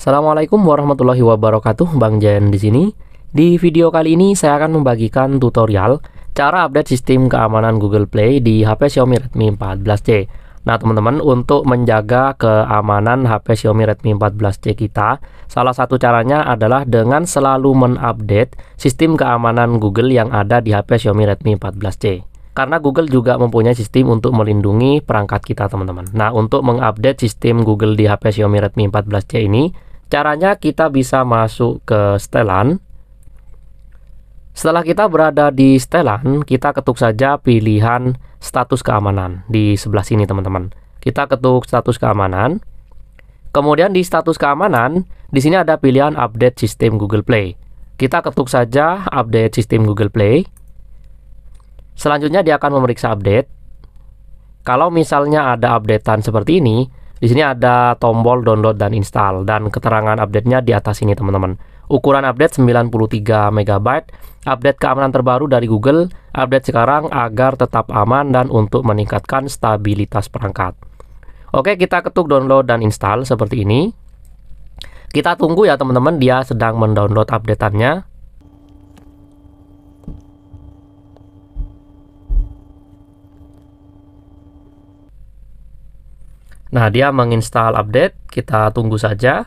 Assalamualaikum warahmatullahi wabarakatuh, Bang Jen di sini. Di video kali ini saya akan membagikan tutorial cara update sistem keamanan Google Play di HP Xiaomi Redmi 14C. Nah, teman-teman, untuk menjaga keamanan HP Xiaomi Redmi 14C kita, salah satu caranya adalah dengan selalu mengupdate sistem keamanan Google yang ada di HP Xiaomi Redmi 14C karena Google juga mempunyai sistem untuk melindungi perangkat kita teman-teman. Nah, untuk mengupdate sistem Google di HP Xiaomi Redmi 14C ini, Caranya kita bisa masuk ke setelan. Setelah kita berada di setelan, kita ketuk saja pilihan status keamanan di sebelah sini teman-teman. Kita ketuk status keamanan. Kemudian di status keamanan, di sini ada pilihan update sistem Google Play. Kita ketuk saja update sistem Google Play. Selanjutnya dia akan memeriksa update. Kalau misalnya ada updatean seperti ini, di sini ada tombol download dan install dan keterangan update-nya di atas ini teman-teman. Ukuran update 93 MB, update keamanan terbaru dari Google, update sekarang agar tetap aman dan untuk meningkatkan stabilitas perangkat. Oke, kita ketuk download dan install seperti ini. Kita tunggu ya teman-teman dia sedang mendownload updateannya. Nah, dia menginstal update, kita tunggu saja.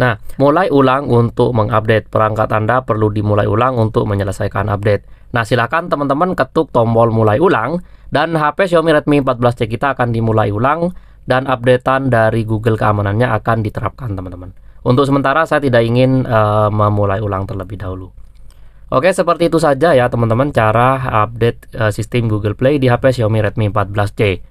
Nah, mulai ulang untuk mengupdate perangkat Anda perlu dimulai ulang untuk menyelesaikan update. Nah, silakan teman-teman ketuk tombol mulai ulang dan HP Xiaomi Redmi 14C kita akan dimulai ulang dan updatean dari Google keamanannya akan diterapkan, teman-teman. Untuk sementara saya tidak ingin uh, memulai ulang terlebih dahulu. Oke, seperti itu saja ya teman-teman cara update uh, sistem Google Play di HP Xiaomi Redmi 14C.